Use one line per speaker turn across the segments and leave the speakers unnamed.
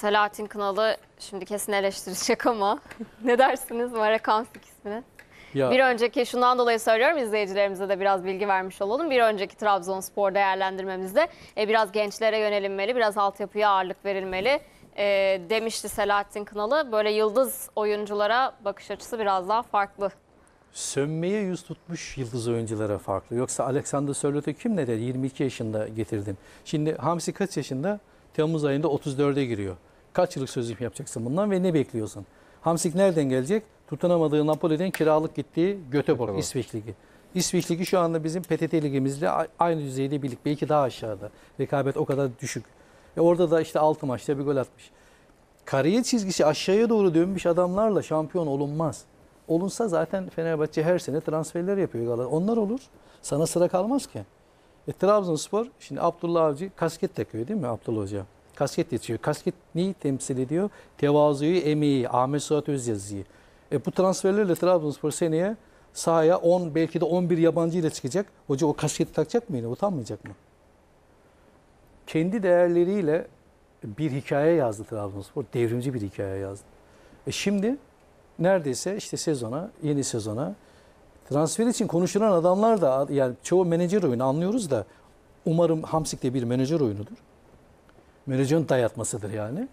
Selahattin Kınalı şimdi kesin eleştirecek ama ne dersiniz Mare Kamsik ismini? Ya. Bir önceki şundan dolayı söylüyorum izleyicilerimize de biraz bilgi vermiş olalım. Bir önceki Trabzonspor değerlendirmemizde e, biraz gençlere yönelinmeli, biraz altyapıya ağırlık verilmeli e, demişti Selahattin Kınalı. Böyle yıldız oyunculara bakış açısı biraz daha farklı.
Sönmeye yüz tutmuş yıldız oyunculara farklı. Yoksa Alexander Sörlot'u kim ne dedi? 22 yaşında getirdim. Şimdi Hamsi kaç yaşında? Temmuz ayında 34'e giriyor. Kaç yıllık sözleşme yapacaksın bundan ve ne bekliyorsun? Hamsik nereden gelecek? Tutunamadığı Napoli'den kiralık gittiği Göteborg, Göteborg. İsveç Ligi. İsveç Ligi şu anda bizim PTT Ligimizle aynı düzeyde birlik. Belki daha aşağıda. Rekabet o kadar düşük. E orada da işte 6 maçta bir gol atmış. Kariyer çizgisi aşağıya doğru dönmüş adamlarla şampiyon olunmaz. Olunsa zaten Fenerbahçe her sene transferler yapıyor. Onlar olur. Sana sıra kalmaz ki. E, Trabzonspor, şimdi Abdullah Avcı kasket takıyor değil mi Abdullah Hoca? Kasket yetişiyor. Kasket neyi temsil ediyor? Tevazuyu, emeği, Ahmet Suat Özyazı'yı. E, bu transferlerle Trabzonspor seneye sahaya 10 belki de 11 yabancı ile çıkacak. Hoca o kasketi takacak mı yine? Utanmayacak mı? Kendi değerleriyle bir hikaye yazdı Trabzonspor. Devrimci bir hikaye yazdı. E şimdi neredeyse işte sezona, yeni sezona transfer için konuşulan adamlar da yani çoğu menajer oyunu anlıyoruz da umarım Hamsik de bir menajer oyunudur. Menajerin dayatmasıdır yani.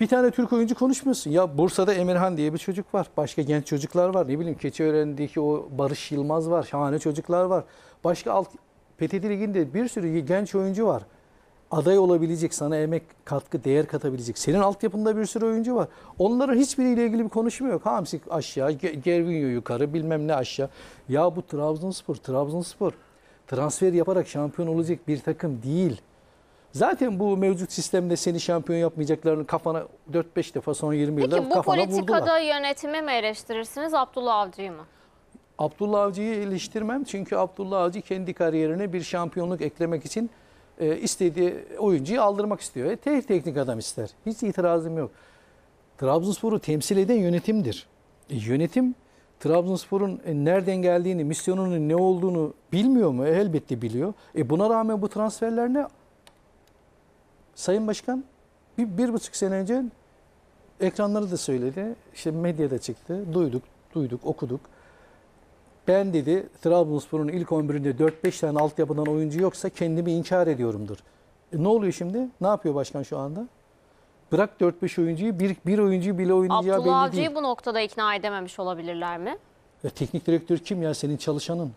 Bir tane Türk oyuncu konuşmuyorsun. Ya Bursa'da Emirhan diye bir çocuk var. Başka genç çocuklar var. Ne bileyim Keçiören'deki o Barış Yılmaz var. Şahane çocuklar var. Başka alt PTT Ligi'nde bir sürü genç oyuncu var aday olabilecek, sana emek, katkı, değer katabilecek. Senin altyapında bir sürü oyuncu var. Onların hiçbiriyle ilgili bir konuşma yok. Hamsik aşağı, Gervinho yukarı, bilmem ne aşağı. Ya bu Trabzonspor, Trabzonspor transfer yaparak şampiyon olacak bir takım değil. Zaten bu mevcut sistemde seni şampiyon yapmayacaklarını kafana 4-5 defa son 20 yılda kafana vurdular. Peki bu politikada vurdular.
yönetimi mi eleştirirsiniz, Abdullah Avcı'yı mı?
Abdullah Avcı'yı eleştirmem çünkü Abdullah Avcı kendi kariyerine bir şampiyonluk eklemek için e, istediği oyuncuyu aldırmak istiyor. E, tek teknik adam ister. Hiç itirazım yok. Trabzonspor'u temsil eden yönetimdir. E, yönetim Trabzonspor'un e, nereden geldiğini, misyonunun ne olduğunu bilmiyor mu? E, elbette biliyor. E, buna rağmen bu transferler ne? Sayın Başkan bir, bir buçuk sene önce ekranları da söyledi. İşte medyada çıktı. Duyduk, duyduk, okuduk. Ben dedi Trabzonspor'un ilk 11'inde 4-5 tane altyapıdan oyuncu yoksa kendimi inkar ediyorumdur. E, ne oluyor şimdi? Ne yapıyor başkan şu anda? Bırak 4-5 oyuncuyu, bir, bir oyuncuyu bile oynayacağı belli değil. Abdullah Avcı'yı
bu noktada ikna edememiş olabilirler mi?
E, teknik direktör kim ya? Senin çalışanın.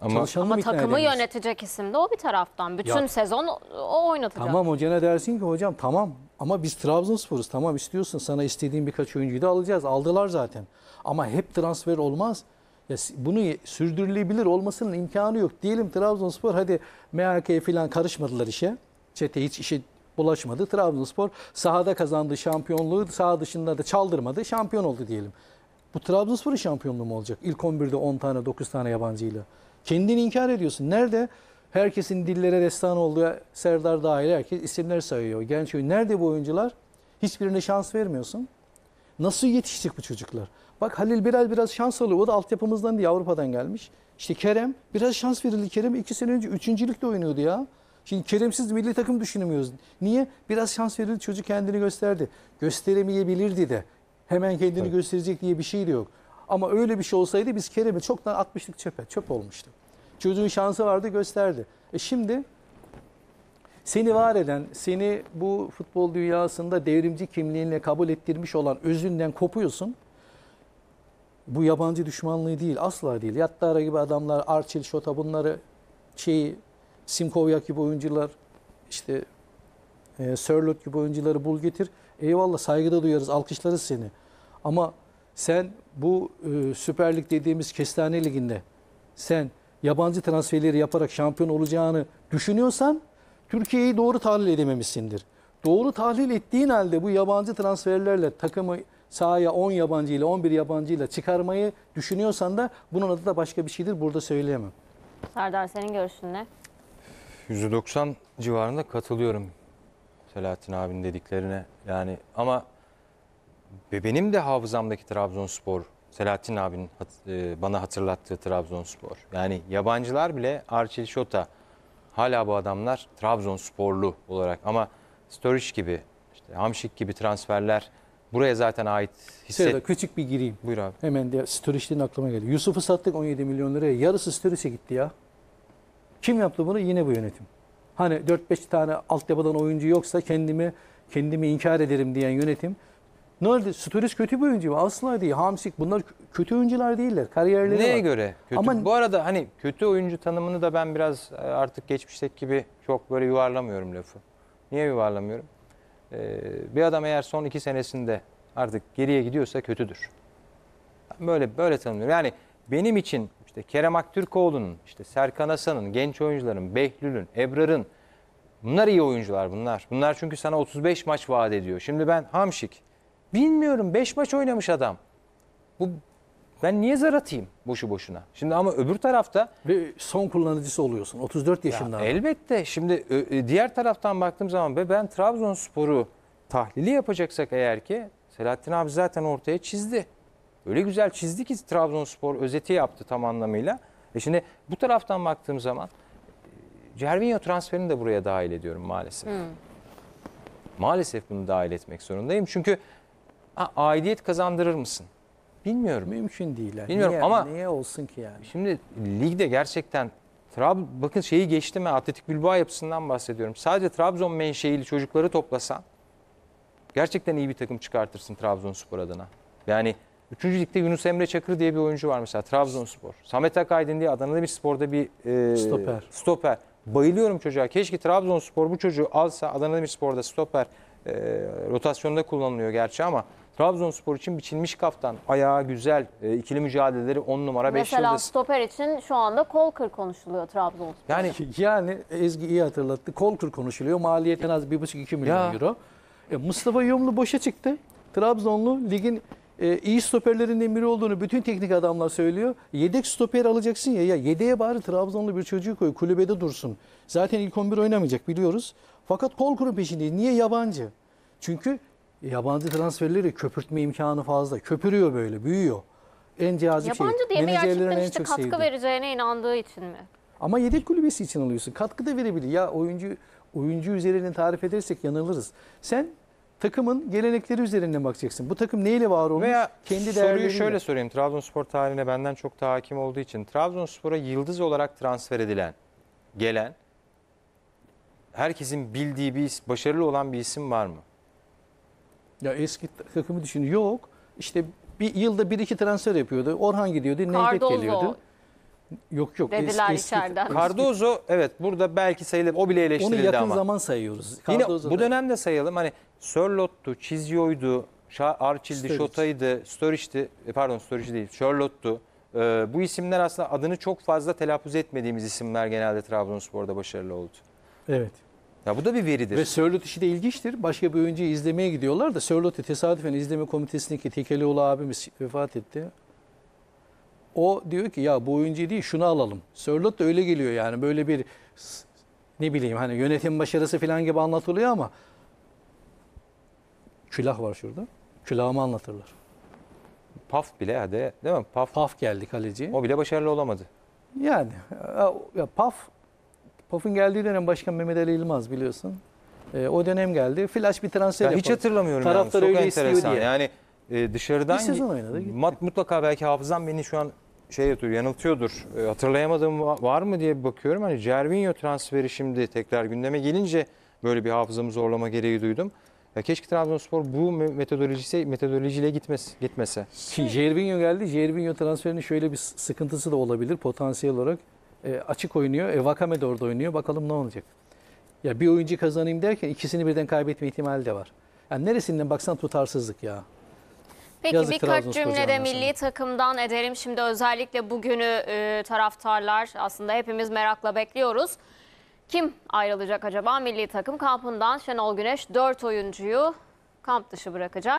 Ama, Çalışanı ama takımı edemez?
yönetecek isim de o bir taraftan. Bütün ya, sezon o oynatacak. Tamam
hocana dersin ki hocam tamam ama biz Trabzonspor'uz tamam istiyorsun sana istediğin birkaç oyuncuyu da alacağız. Aldılar zaten ama hep transfer olmaz. Ya bunu sürdürülebilir olmasının imkanı yok. Diyelim Trabzonspor hadi MHK'ye falan karışmadılar işe. Çete hiç işe bulaşmadı. Trabzonspor sahada kazandı şampiyonluğu saha dışında da çaldırmadı. Şampiyon oldu diyelim. Bu Trabzonspor'un şampiyonluğu mu olacak? İlk 11'de 10 tane 9 tane yabancıyla. Kendini inkar ediyorsun. Nerede? Herkesin dillere destan olduğu Serdar dahil herkes isimler sayıyor. Genç oyun. Nerede bu oyuncular? Hiçbirine şans vermiyorsun. Nasıl yetiştik bu çocuklar? Bak Halil Biral biraz şansalı. O da altyapımızdan diye Avrupa'dan gelmiş. İşte Kerem biraz şans verildi. Kerem iki sene önce üçüncülükte oynuyordu ya. Şimdi Kerem'siz milli takım düşünemiyoruz. Niye? Biraz şans verildi çocuk kendini gösterdi. Gösteremeyebilirdi de. Hemen kendini evet. gösterecek diye bir şey de yok. Ama öyle bir şey olsaydı biz Kerem'i çoktan atmıştık çöpe. Çöp olmuştu. Çocuğun şansı vardı gösterdi. E şimdi seni var eden, seni bu futbol dünyasında devrimci kimliğinle kabul ettirmiş olan özünden kopuyorsun bu yabancı düşmanlığı değil asla değil. Yattara gibi adamlar, Arçil, Şota bunları şeyi Simkovyak gibi oyuncular işte e, Sörlot gibi oyuncuları bul getir. Eyvallah saygıda duyarız, alkışlarız seni. Ama sen bu e, Süper Lig dediğimiz kestane liginde sen yabancı transferleri yaparak şampiyon olacağını düşünüyorsan Türkiye'yi doğru tahlil edememişsindir. Doğru tahlil ettiğin halde bu yabancı transferlerle takımı sahaya 10 yabancı ile 11 yabancı ile çıkarmayı düşünüyorsan da bunun adı da başka bir şeydir. Burada söyleyemem.
Serdar senin görüşün ne?
%90 civarında katılıyorum Selahattin abinin dediklerine. Yani ama benim de hafızamdaki Trabzonspor Selahattin abinin e, bana hatırlattığı Trabzonspor. Yani yabancılar bile Arçel Şota hala bu adamlar Trabzonsporlu olarak ama Sturridge gibi işte Hamşik gibi transferler Buraya zaten ait şey, hisse... Sırada küçük bir gireyim. Buyur abi.
Hemen de Sturridge'den aklıma geldi. Yusuf'u sattık 17 milyon liraya. Yarısı Sturridge'e gitti ya. Kim yaptı bunu? Yine bu yönetim. Hani 4-5 tane altyapıdan oyuncu yoksa kendimi kendimi
inkar ederim diyen yönetim.
Ne oldu? Sturridge kötü bir oyuncu mu? Asla değil. Hamsik bunlar kötü oyuncular değiller. Kariyerleri Neye var. göre? Kötü. Ama
bu arada hani kötü oyuncu tanımını da ben biraz e, artık geçmişteki gibi çok böyle yuvarlamıyorum lafı. Niye yuvarlamıyorum? Ee, bir adam eğer son iki senesinde artık geriye gidiyorsa kötüdür. böyle böyle tanımlıyorum. Yani benim için işte Kerem Aktürkoğlu'nun, işte Serkan Asan'ın genç oyuncuların, Behlül'ün, Ebrar'ın bunlar iyi oyuncular bunlar. Bunlar çünkü sana 35 maç vaat ediyor. Şimdi ben Hamşik bilmiyorum 5 maç oynamış adam. Bu ben niye zar atayım boşu boşuna? Şimdi ama öbür tarafta... Ve son kullanıcısı oluyorsun 34 yaşında. Ya elbette. Şimdi e, diğer taraftan baktığım zaman ben Trabzonspor'u tahlili yapacaksak eğer ki Selahattin abi zaten ortaya çizdi. Öyle güzel çizdi ki Trabzonspor özeti yaptı tam anlamıyla. E şimdi bu taraftan baktığım zaman e, Cervinho transferini de buraya dahil ediyorum maalesef. Hmm. Maalesef bunu dahil etmek zorundayım. Çünkü ha, aidiyet kazandırır mısın? Bilmiyorum. Mümkün değil. Bilmiyorum niye, ama niye olsun ki yani? Şimdi ligde gerçekten Trab bakın şeyi geçti mi Atletik Bilbao yapısından bahsediyorum. Sadece Trabzon menşeili çocukları toplasan gerçekten iyi bir takım çıkartırsın Trabzonspor adına. Yani 3. ligde Yunus Emre Çakır diye bir oyuncu var mesela Trabzonspor. Samet Akaydın diye Adana'da bir sporda bir e, stoper. stoper. Bayılıyorum çocuğa. Keşke Trabzonspor bu çocuğu alsa Adana'da bir sporda stoper e, rotasyonda kullanılıyor gerçi ama Trabzonspor için biçilmiş kaftan. Ayağı güzel, e, ikili mücadeleleri 10 numara 5 yıldız. Mesela
stoper için şu anda kol Kolkır konuşuluyor Trabzonspor.
Yani
yani Ezgi iyi hatırlattı. Kolkır konuşuluyor. Maliyet en az 1,5-2 milyon Ya. euro. E, Mustafa Yumlu boşa çıktı. Trabzonlu ligin e, iyi stoperlerinden biri olduğunu bütün teknik adamlar söylüyor. Yedek stoper alacaksın ya. Ya yedeğe bari Trabzonlu bir çocuğu koy. Kulübede dursun. Zaten ilk 11 oynamayacak biliyoruz. Fakat kol Kolkur'un peşinde. Niye yabancı? Çünkü yabancı transferleri köpürtme imkanı fazla. Köpürüyor böyle, büyüyor. En cazip yabancı şey. Yabancı diye mi gerçekten işte katkı sevdiği.
vereceğine inandığı için mi?
Ama yedek kulübesi için alıyorsun. Katkı da verebilir. Ya oyuncu oyuncu üzerinden tarif edersek yanılırız. Sen takımın gelenekleri üzerinden bakacaksın. Bu takım neyle var olmuş? Veya kendi soruyu şöyle mi?
sorayım. Trabzonspor tarihine benden çok daha hakim olduğu için Trabzonspor'a yıldız olarak transfer edilen, gelen herkesin bildiği bir başarılı olan bir isim var mı?
Ya eski takımı düşün. Yok. İşte bir yılda bir iki transfer
yapıyordu. Orhan gidiyordu. Neydek Cardozo. geliyordu. Yok yok. Dediler içeriden. Cardozo evet burada belki sayılır. O bile Onu yakın ama. zaman sayıyoruz. Cardozo Yine bu da- dönemde sayalım. Hani Sörlot'tu, Çizio'ydu, Şa- Arçil'di, Sturridge. Şota'ydı, Sturridge'ti. E, pardon Sturridge değil, Sörlot'tu. Ee, bu isimler aslında adını çok fazla telaffuz etmediğimiz isimler genelde Trabzonspor'da başarılı oldu. Evet. Ya bu da bir veridir. Ve Sörlot
işi de ilginçtir. Başka bir oyuncuyu izlemeye gidiyorlar da Sörlot'u tesadüfen izleme komitesindeki Tekelioğlu abimiz vefat etti. O diyor ki ya bu oyuncu değil şunu alalım. Sörlot da öyle geliyor yani böyle bir ne bileyim hani yönetim başarısı falan gibi anlatılıyor ama
külah var şurada.
Külahımı anlatırlar.
Paf bile hadi değil mi? Paf, Paf geldi kaleci. O bile başarılı olamadı.
Yani ya, Paf POF'un geldiği dönem Başkan Mehmet Ali Yılmaz biliyorsun. E, o dönem geldi. Flash bir transfer yapalım. Hiç hatırlamıyorum. Taraftar yani. Çok öyle enteresan. Diye. Yani
e, dışarıdan... Bir sezon oynadı. Gitti. Mat, mutlaka belki hafızam beni şu an şey yatıyor, yanıltıyordur. E, hatırlayamadığım var mı diye bir bakıyorum. Hani Cervinho transferi şimdi tekrar gündeme gelince böyle bir hafızamı zorlama gereği duydum. Ya keşke Trabzonspor bu metodolojisi metodolojiyle gitmez gitmese. Şey... Jervinho geldi.
Jervinho transferinin şöyle bir sıkıntısı da olabilir potansiyel olarak. E, açık oynuyor. E, Vakame de orada oynuyor. Bakalım ne olacak. Ya bir oyuncu kazanayım derken ikisini birden kaybetme ihtimali de var. Yani neresinden baksan tutarsızlık ya. Peki Yazık birkaç cümlede milli
takımdan ederim Şimdi özellikle bugünü e, taraftarlar aslında hepimiz merakla bekliyoruz. Kim ayrılacak acaba milli takım kampından? Şenol Güneş 4 oyuncuyu kamp dışı bırakacak.